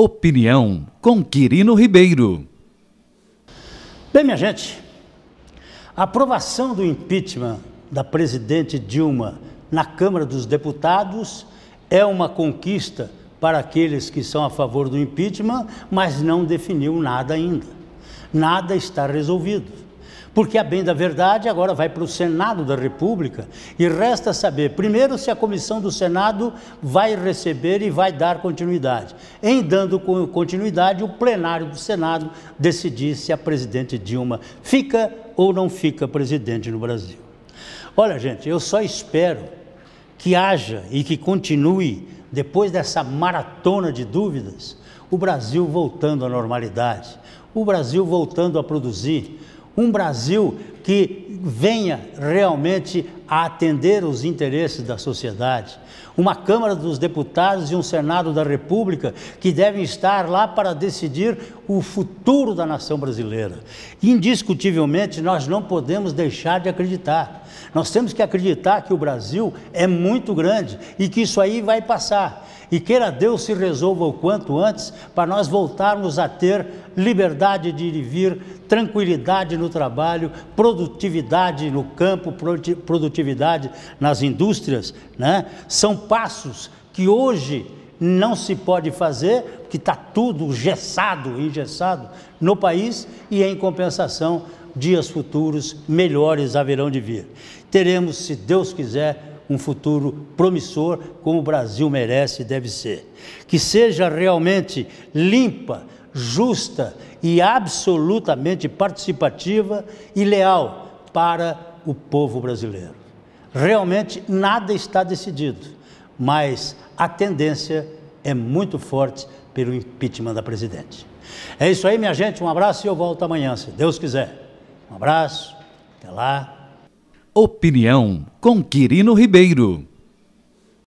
Opinião com Quirino Ribeiro. Bem, minha gente, a aprovação do impeachment da presidente Dilma na Câmara dos Deputados é uma conquista para aqueles que são a favor do impeachment, mas não definiu nada ainda. Nada está resolvido. Porque, a bem da verdade, agora vai para o Senado da República e resta saber, primeiro, se a comissão do Senado vai receber e vai dar continuidade. Em dando continuidade, o plenário do Senado decidir se a presidente Dilma fica ou não fica presidente no Brasil. Olha, gente, eu só espero que haja e que continue, depois dessa maratona de dúvidas, o Brasil voltando à normalidade, o Brasil voltando a produzir um Brasil que venha realmente a atender os interesses da sociedade. Uma Câmara dos Deputados e um Senado da República que devem estar lá para decidir o futuro da nação brasileira. Indiscutivelmente, nós não podemos deixar de acreditar nós temos que acreditar que o Brasil é muito grande e que isso aí vai passar. E queira Deus se resolva o quanto antes para nós voltarmos a ter liberdade de ir e vir, tranquilidade no trabalho, produtividade no campo, produtividade nas indústrias. Né? São passos que hoje não se pode fazer, porque está tudo gessado, engessado no país, e em compensação dias futuros melhores haverão de vir. Teremos, se Deus quiser, um futuro promissor como o Brasil merece e deve ser. Que seja realmente limpa, justa e absolutamente participativa e leal para o povo brasileiro. Realmente nada está decidido, mas a tendência é muito forte pelo impeachment da presidente. É isso aí, minha gente. Um abraço e eu volto amanhã, se Deus quiser. Um abraço, até lá. Opinião com Quirino Ribeiro.